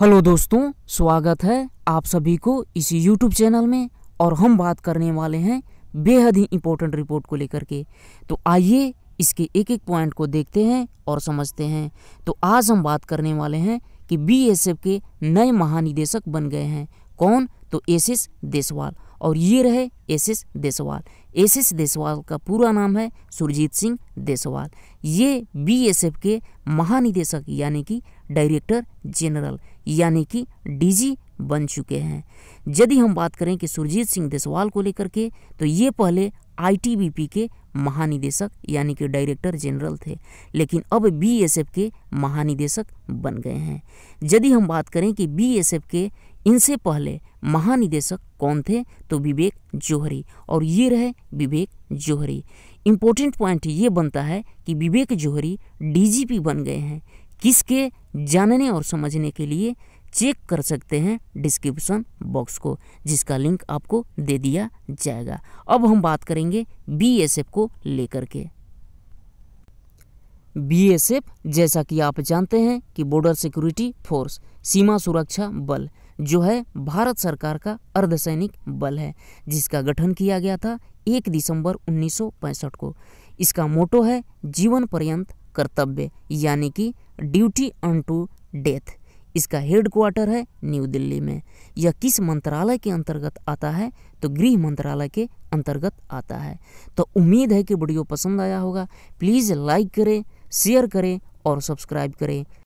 hello दोस्तों स्वागत है आप सभी को इसी यूट्यूब चैनल में और हम बात करने वाले हैं बेहद ही इम्पोर्टेंट रिपोर्ट को लेकर के तो आइए इसके एक एक पॉइंट को देखते हैं और समझते हैं तो आज हम बात करने वाले हैं कि बीएसएफ के नए महानिदेशक बन गए हैं कौन तो एस देसवाल और ये रहे S S Deswal S S Deswal का पूरा नाम है सुरजीत सिंह देसवाल ये बी एस एफ के महानिदेशक यानी कि डायरेक्टर जनरल यानी कि डीजी बन चुके हैं यदि हम बात करें कि सुरजीत सिंह देसवाल को लेकर के तो ये पहले आईटीबीपी के महानिदेशक यानी कि डायरेक्टर जनरल थे लेकिन अब बीएसएफ के महानिदेशक बन गए हैं यदि हम बात करें कि बीएसएफ के इनसे पहले महानिदेशक कौन थे तो विवेक जोहरी और ये रहे विवेक जोहरी इम्पोर्टेंट पॉइंट ये बनता है कि विवेक जोहरी डीजीपी बन गए हैं किसके जानने और समझने के लिए चेक कर सकते हैं डिस्क्रिप्शन बॉक्स को जिसका लिंक आपको दे दिया जाएगा अब हम बात करेंगे बीएसएफ को लेकर के बीएसएफ जैसा कि आप जानते हैं कि बॉर्डर सिक्योरिटी फोर्स सीमा सुरक्षा बल जो है भारत सरकार का अर्धसैनिक बल है जिसका गठन किया गया था एक दिसंबर 1965 को इसका मोटो है जीवन पर्यंत कर्तव्य यानी कि ड्यूटी अन टू डेथ इसका हेडक्वार्टर है न्यू दिल्ली में यह किस मंत्रालय के अंतर्गत आता है तो गृह मंत्रालय के अंतर्गत आता है तो उम्मीद है कि वीडियो पसंद आया होगा प्लीज़ लाइक करें शेयर करें और सब्सक्राइब करें